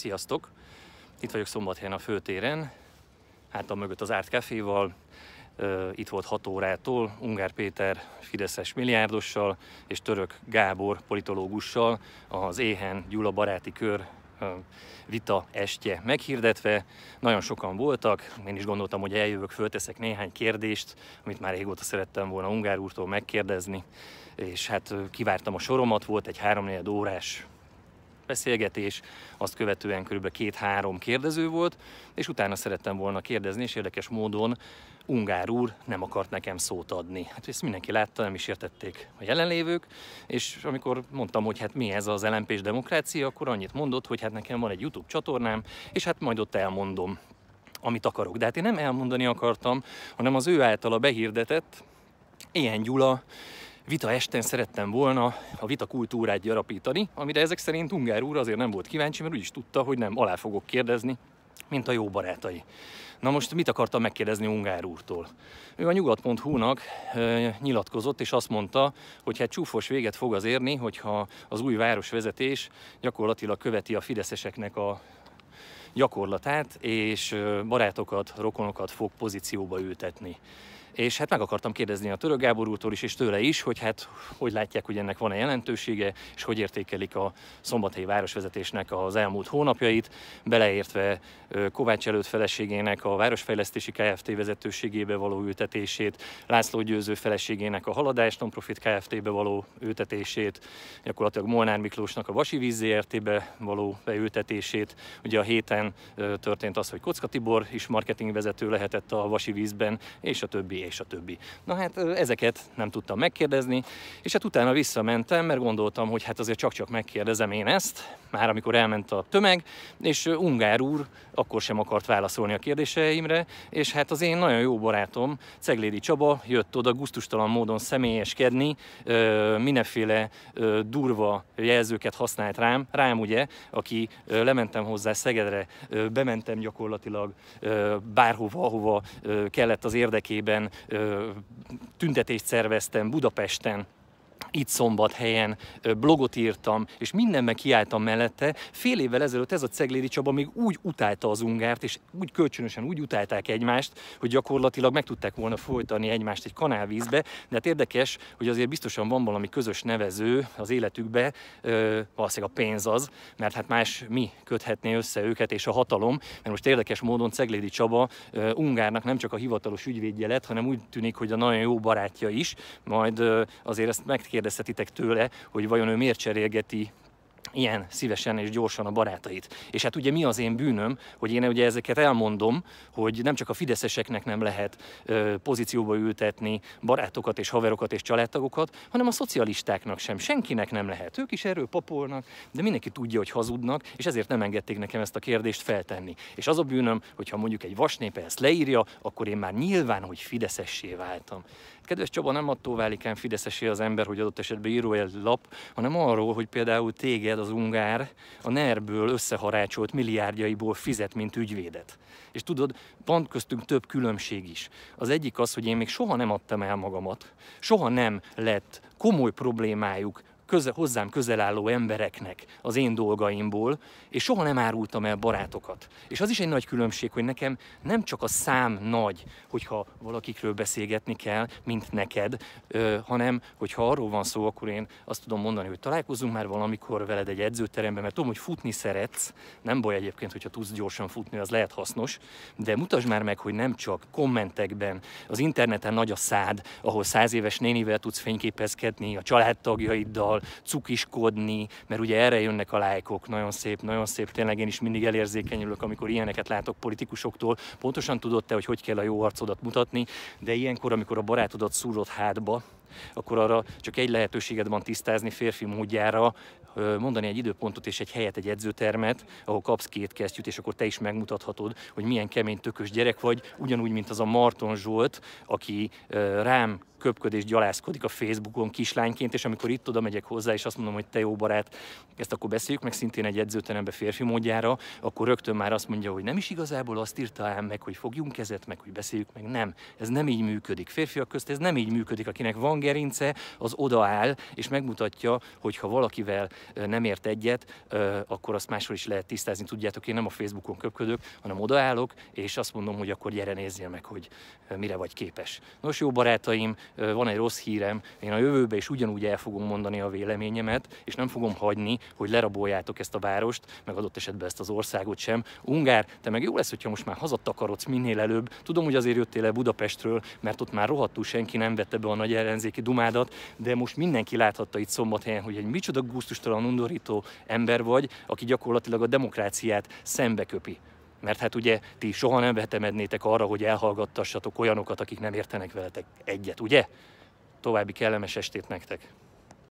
Sziasztok! Itt vagyok szombathelyen a főtéren, hátam mögött az Árt Caféval, itt volt 6 órától Ungár Péter Fideszes milliárdossal és Török Gábor politológussal az Éhen Gyula baráti kör vita estje meghirdetve. Nagyon sokan voltak, én is gondoltam, hogy eljövök, fölteszek néhány kérdést, amit már régóta szerettem volna Ungár úrtól megkérdezni, és hát kivártam a soromat, volt egy 3 órás beszélgetés, azt követően kb. két-három kérdező volt, és utána szerettem volna kérdezni, és érdekes módon Ungár úr nem akart nekem szót adni. Hát ezt mindenki látta, nem is értették a jelenlévők, és amikor mondtam, hogy hát mi ez az lmp demokrácia, akkor annyit mondott, hogy hát nekem van egy YouTube csatornám, és hát majd ott elmondom amit akarok. De hát én nem elmondani akartam, hanem az ő általa behirdetett ilyen Gyula vita esten szerettem volna a vita kultúrát gyarapítani, amire ezek szerint Ungár úr azért nem volt kíváncsi, mert úgy is tudta, hogy nem alá fogok kérdezni, mint a jó barátai. Na most mit akartam megkérdezni Ungár úrtól? Ő a nyugat.hu-nak e, nyilatkozott, és azt mondta, hogy hát csúfos véget fog az érni, hogyha az új városvezetés gyakorlatilag követi a fideszeseknek a gyakorlatát, és barátokat, rokonokat fog pozícióba ültetni. És hát meg akartam kérdezni a Török Gábor úrtól is, és tőle is, hogy hát hogy látják, hogy ennek van-e jelentősége, és hogy értékelik a szombathelyi városvezetésnek az elmúlt hónapjait, beleértve Kovács előtt feleségének a Városfejlesztési Kft. vezetőségébe való ültetését, László Győző feleségének a Haladás Nonprofit Kft.-be való ültetését, gyakorlatilag Molnár Miklósnak a Vasi Víz ZRT-be való beültetését. Ugye a héten történt az, hogy Kocka Tibor is marketingvezető lehetett a Vasi Vízben, és a többi és a többi. Na hát ezeket nem tudtam megkérdezni, és hát utána visszamentem, mert gondoltam, hogy hát azért csak-csak megkérdezem én ezt, már amikor elment a tömeg, és Ungár úr akkor sem akart válaszolni a kérdéseimre, és hát az én nagyon jó barátom, Ceglédi Csaba jött oda guztustalan módon személyeskedni, mindenféle durva jelzőket használt rám, rám ugye, aki lementem hozzá Szegedre, bementem gyakorlatilag bárhova, ahova kellett az érdekében, tüntetést szerveztem Budapesten, itt szombathelyen, blogot írtam, és mindenben kiálltam mellette. Fél évvel ezelőtt ez a Ceglédi Csaba még úgy utálta az ungárt, és úgy kölcsönösen úgy utálták egymást, hogy gyakorlatilag meg tudták volna folytani egymást egy kanálvízbe, de hát érdekes, hogy azért biztosan van valami közös nevező az életükbe, ö, valószínűleg a pénz az, mert hát más mi köthetné össze őket és a hatalom, mert most érdekes módon Ceglédi Csaba ö, Ungárnak nem csak a hivatalos ügyvédje lett, hanem úgy tűnik, hogy a nagyon jó barátja is, majd ö, azért ezt megkérdezem megkérdezhetitek tőle, hogy vajon ő miért cserélgeti ilyen szívesen és gyorsan a barátait. És hát ugye mi az én bűnöm, hogy én ugye ezeket elmondom, hogy nem csak a fideszeseknek nem lehet ö, pozícióba ültetni barátokat és haverokat és családtagokat, hanem a szocialistáknak sem, senkinek nem lehet. Ők is erről papolnak, de mindenki tudja, hogy hazudnak, és ezért nem engedték nekem ezt a kérdést feltenni. És az a bűnöm, hogyha mondjuk egy vasnépe ezt leírja, akkor én már nyilván, hogy fideszessé váltam. Kedves Csaba, nem attól válik el fideszesé az ember, hogy adott esetben írója egy lap, hanem arról, hogy például téged téged az ungár a ner összeharácsolt milliárdjaiból fizet, mint ügyvédet. És tudod, van köztünk több különbség is. Az egyik az, hogy én még soha nem adtam el magamat, soha nem lett komoly problémájuk köze, hozzám közel álló embereknek az én dolgaimból, és soha nem árultam el barátokat. És az is egy nagy különbség, hogy nekem nem csak a szám nagy, hogyha valakikről beszélgetni kell, mint neked, ö, hanem hogyha arról van szó, akkor én azt tudom mondani, hogy találkozunk már valamikor veled egy edzőteremben, mert tudom, hogy futni szeretsz, nem baj egyébként, hogyha tudsz gyorsan futni, az lehet hasznos, de mutasd már meg, hogy nem csak kommentekben, az interneten nagy a szád, ahol száz éves nénivel tudsz fényképezkedni, a családtagjaiddal, cukiskodni, mert ugye erre jönnek a lájkok, nagyon szép, nagyon szép, tényleg én is mindig elérzékenyülök, amikor ilyeneket látok politikusoktól. Pontosan tudod te, hogy hogy kell a jó arcodat mutatni, de ilyenkor, amikor a barátodat szúrod hátba, akkor arra csak egy lehetőséged van tisztázni férfi módjára, mondani egy időpontot és egy helyet, egy edzőtermet, ahol kapsz két kesztyűt, és akkor te is megmutathatod, hogy milyen kemény tökös gyerek vagy, ugyanúgy, mint az a Marton Zsolt, aki rám köpköd és gyalászkodik a Facebookon kislányként, és amikor itt oda megyek hozzá, és azt mondom, hogy te jó barát, ezt akkor beszéljük meg szintén egy edzőterembe férfi módjára, akkor rögtön már azt mondja, hogy nem is igazából azt írta ám meg, hogy fogjunk kezet, meg hogy beszéljük meg. Nem, ez nem így működik. Férfiak közt ez nem így működik, akinek van gerince, az odaáll, és megmutatja, hogy ha valakivel nem ért egyet, akkor azt máshol is lehet tisztázni. Tudjátok, én nem a Facebookon köpködök, hanem odaállok, és azt mondom, hogy akkor gyere nézzél meg, hogy mire vagy képes. Nos, jó barátaim, van egy rossz hírem, én a jövőben is ugyanúgy el fogom mondani a véleményemet, és nem fogom hagyni, hogy leraboljátok ezt a várost, meg adott esetben ezt az országot sem. Ungár, te meg jó lesz, hogyha most már hazatakarodsz minél előbb. Tudom, hogy azért jöttél el Budapestről, mert ott már rohadtul senki nem vette be a nagy ellenzék ellenzéki dumádat, de most mindenki láthatta itt szombathelyen, hogy egy micsoda gusztustalan, undorító ember vagy, aki gyakorlatilag a demokráciát szembeköpi. Mert hát ugye ti soha nem vetemednétek arra, hogy elhallgattassatok olyanokat, akik nem értenek veletek egyet, ugye? További kellemes estét nektek!